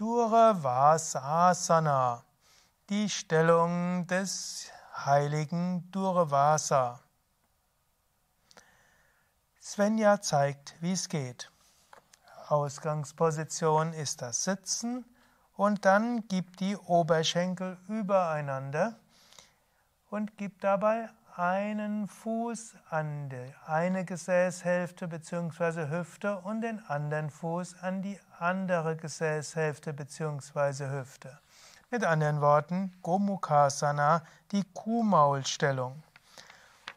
Durvasasana, die Stellung des heiligen Durvasa. Svenja zeigt, wie es geht. Ausgangsposition ist das Sitzen und dann gibt die Oberschenkel übereinander und gibt dabei einen Fuß an die eine Gesäßhälfte bzw. Hüfte und den anderen Fuß an die andere Gesäßhälfte bzw. Hüfte. Mit anderen Worten, Gomukhasana, die Kuhmaulstellung.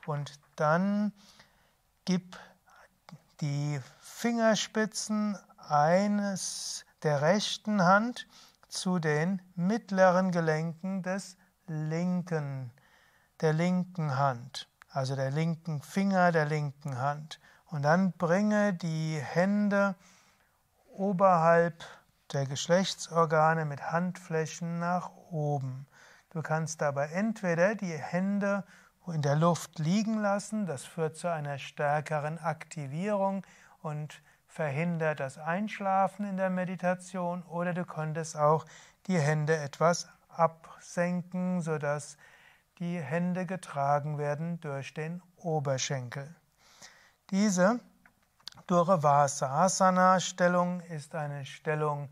Und dann gib die Fingerspitzen eines der rechten Hand zu den mittleren Gelenken des linken der linken Hand, also der linken Finger der linken Hand. Und dann bringe die Hände oberhalb der Geschlechtsorgane mit Handflächen nach oben. Du kannst dabei entweder die Hände in der Luft liegen lassen, das führt zu einer stärkeren Aktivierung und verhindert das Einschlafen in der Meditation, oder du könntest auch die Hände etwas absenken, sodass die Hände getragen werden durch den Oberschenkel. Diese Durvasasana-Stellung ist eine Stellung,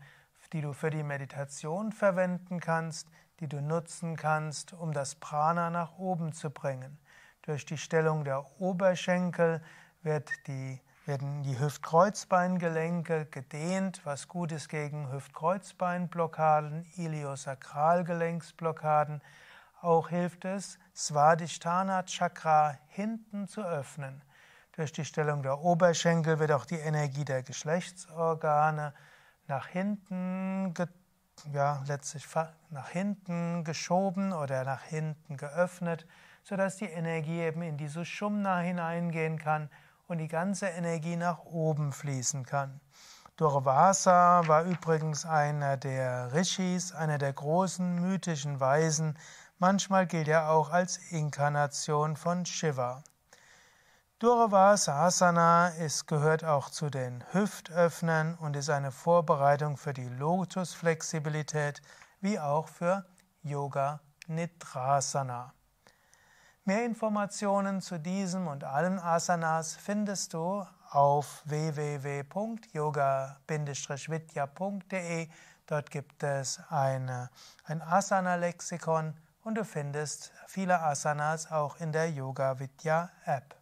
die du für die Meditation verwenden kannst, die du nutzen kannst, um das Prana nach oben zu bringen. Durch die Stellung der Oberschenkel wird die, werden die Hüftkreuzbeingelenke gedehnt, was gut ist gegen Hüftkreuzbeinblockaden, Iliosakralgelenksblockaden. Auch hilft es, Svadhisthana Chakra hinten zu öffnen. Durch die Stellung der Oberschenkel wird auch die Energie der Geschlechtsorgane nach hinten, ja, letztlich nach hinten geschoben oder nach hinten geöffnet, sodass die Energie eben in die Sushumna hineingehen kann und die ganze Energie nach oben fließen kann. Durvasa war übrigens einer der Rishis, einer der großen mythischen Weisen Manchmal gilt er auch als Inkarnation von Shiva. Durvasasana ist, gehört auch zu den Hüftöffnern und ist eine Vorbereitung für die Lotusflexibilität wie auch für Yoga Nidrasana. Mehr Informationen zu diesem und allen Asanas findest du auf www.yoga-vidya.de. Dort gibt es eine, ein Asana-Lexikon und du findest viele Asanas auch in der Yoga Vidya App.